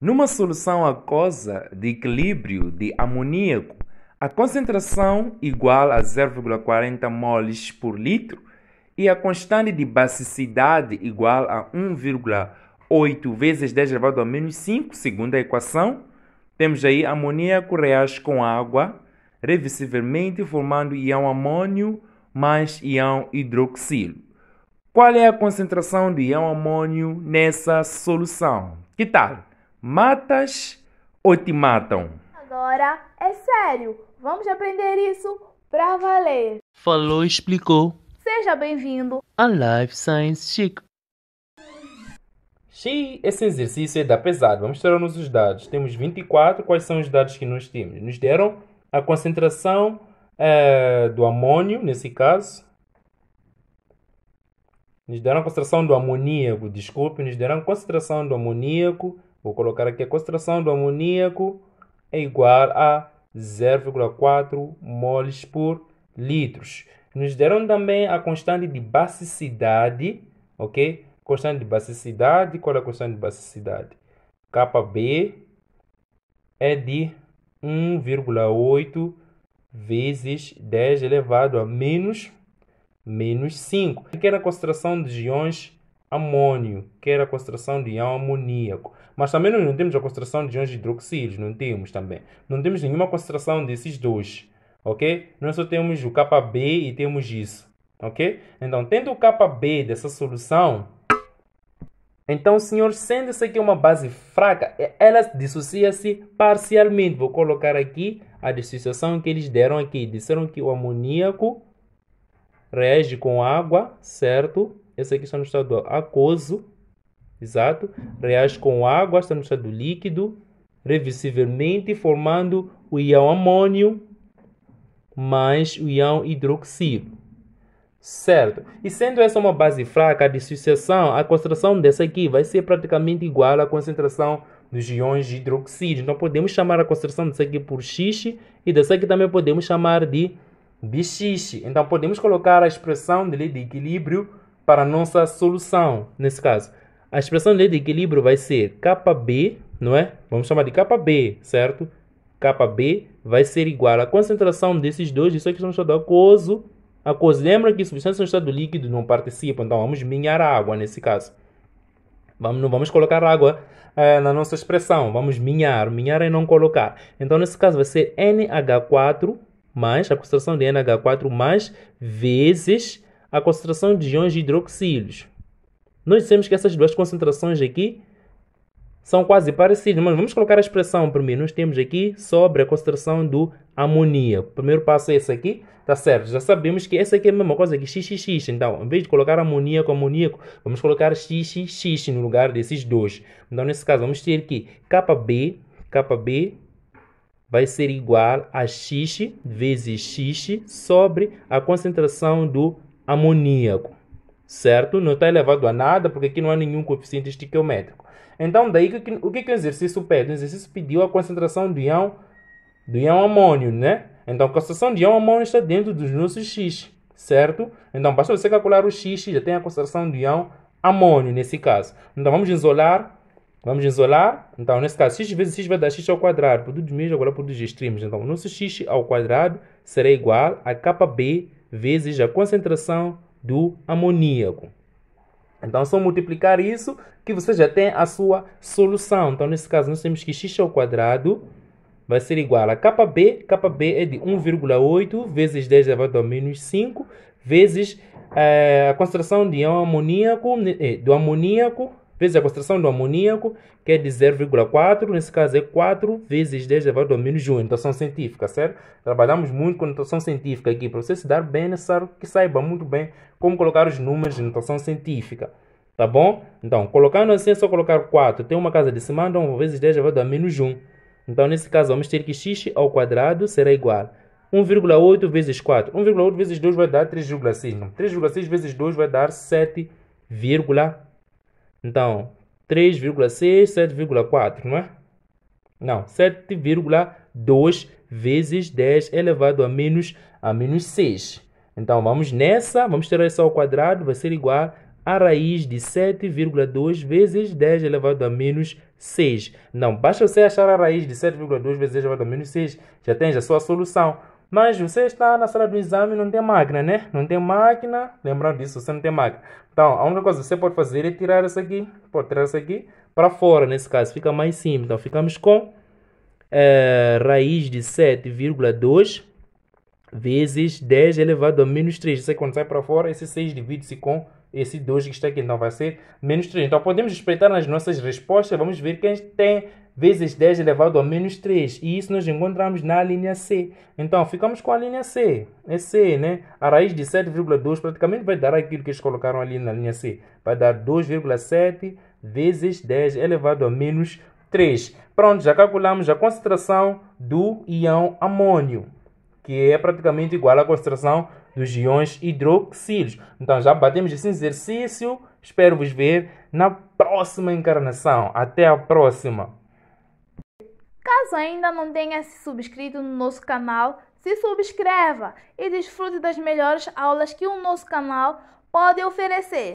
Numa solução aquosa de equilíbrio de amoníaco, a concentração igual a 0,40 moles por litro e a constante de basicidade igual a 1,8 vezes 10 elevado a menos 5, segundo a equação, temos aí amoníaco reage com água reversivelmente formando ião amônio mais ião hidroxilo. Qual é a concentração de ião amônio nessa solução? Que tal? matas ou te matam? Agora é sério, vamos aprender isso pra valer. Falou, explicou. Seja bem-vindo a Life Science Chic. Xi, esse exercício é da pesada. Vamos tirar-nos os dados. Temos 24. Quais são os dados que nós temos? Nos deram a concentração é, do amônio, nesse caso. Nos deram a concentração do amoníaco, desculpe. Nos deram a concentração do amoníaco, Vou colocar aqui a concentração do amoníaco é igual a 0,4 moles por litros. Nos deram também a constante de basicidade, ok? Constante de basicidade, qual é a constante de basicidade? KB é de 1,8 vezes 10 elevado a menos, menos 5. Aqui era a concentração de íons amônio, que era a concentração de íon amoníaco. Mas também nós não temos a concentração de íons hidroxílios, não temos também. Não temos nenhuma concentração desses dois, ok? Nós só temos o Kb e temos isso, ok? Então, tendo o Kb dessa solução, então, senhor, sendo isso aqui é uma base fraca, é, ela dissocia-se parcialmente. Vou colocar aqui a dissociação que eles deram aqui. Disseram que o amoníaco reage com água, certo? essa aqui está no estado aquoso, exato. Reage com água, está no estado líquido, reversivelmente formando o ião amônio mais o ião hidroxilo. Certo. E sendo essa uma base fraca, a dissociação, a concentração dessa aqui vai ser praticamente igual à concentração dos íons de hidroxídio. Então podemos chamar a concentração dessa aqui por X e dessa aqui também podemos chamar de BX. Então podemos colocar a expressão de lei de equilíbrio para a nossa solução, nesse caso. A expressão de equilíbrio vai ser KB, não é? Vamos chamar de KB, certo? KB vai ser igual à concentração desses dois, isso aqui são estado aquoso. Aquoso, lembra que substâncias no estado líquido não participam, então vamos minhar água nesse caso. Vamos, não vamos colocar água é, na nossa expressão, vamos minhar. Minhar é não colocar. Então, nesse caso, vai ser NH4 mais, a concentração de NH4 mais vezes a concentração de íons de hidroxílios. Nós dissemos que essas duas concentrações aqui são quase parecidas, mas vamos colocar a expressão primeiro. Nós temos aqui sobre a concentração do amoníaco. O primeiro passo é esse aqui, tá certo? Já sabemos que essa aqui é a mesma coisa que xxx. Então, em vez de colocar amoníaco, amoníaco, vamos colocar xxx no lugar desses dois. Então, nesse caso, vamos ter que KB, KB vai ser igual a x vezes x sobre a concentração do amoníaco, certo? Não está elevado a nada, porque aqui não há nenhum coeficiente estequiométrico. Então, daí o que, que o exercício pede? O exercício pediu a concentração do ião, do ião amônio, né? Então, a concentração de ião amônio está dentro dos nossos X, certo? Então, basta você calcular o X, já tem a concentração do ião amônio, nesse caso. Então, vamos isolar Vamos isolar? Então, nesse caso, x vezes x vai dar x ao quadrado. Produto mesmo, agora de extremos. Então, o nosso x ao quadrado será igual a kb vezes a concentração do amoníaco. Então, só multiplicar isso que você já tem a sua solução. Então, nesse caso, nós temos que x ao quadrado vai ser igual a kb. kb é de 1,8 vezes 10 elevado a menos 5 vezes é, a concentração de um amoníaco, eh, do amoníaco vezes a concentração do amoníaco, que é de 0,4, nesse caso é 4 vezes 10 elevado ao menos 1, notação então, científica, certo? Trabalhamos muito com notação científica aqui, para você se dar bem, é necessário que saiba muito bem como colocar os números de notação científica, tá bom? Então, colocando assim, é só colocar 4, tem uma casa decimal, então vezes 10 elevado a menos 1. Então, nesse caso, vamos ter que x ao quadrado será igual 1,8 vezes 4. 1,8 vezes 2 vai dar 3,6. 3,6 vezes 2 vai dar 7,4. Então, 3,6, 7,4, não é? Não, 7,2 vezes 10 elevado a menos, a menos 6. Então, vamos nessa, vamos ter isso ao quadrado, vai ser igual a raiz de 7,2 vezes 10 elevado a menos 6. Não, basta você achar a raiz de 7,2 vezes 10 elevado a menos 6, já tem a sua solução. Mas você está na sala do exame não tem máquina, né? Não tem máquina. Lembrando disso, você não tem máquina. Então, a única coisa que você pode fazer é tirar essa aqui. Pode tirar essa aqui para fora, nesse caso. Fica mais simples. Então, ficamos com é, raiz de 7,2 vezes 10 elevado a menos 3. Você é quando sai para fora, esse 6 divide-se com esse 2 que está aqui, não vai ser menos 3. Então podemos espreitar nas nossas respostas, vamos ver quem tem vezes 10 elevado a menos 3. E isso nós encontramos na linha C. Então, ficamos com a linha C. É C, né? A raiz de 7,2 praticamente vai dar aquilo que eles colocaram ali na linha C. Vai dar 2,7 vezes 10 elevado a menos 3. Pronto, já calculamos a concentração do íon amônio, que é praticamente igual à concentração dos íons hidroxílios. Então já batemos esse exercício. Espero vos ver na próxima encarnação. Até a próxima! Caso ainda não tenha se subscrito no nosso canal, se subscreva e desfrute das melhores aulas que o nosso canal pode oferecer.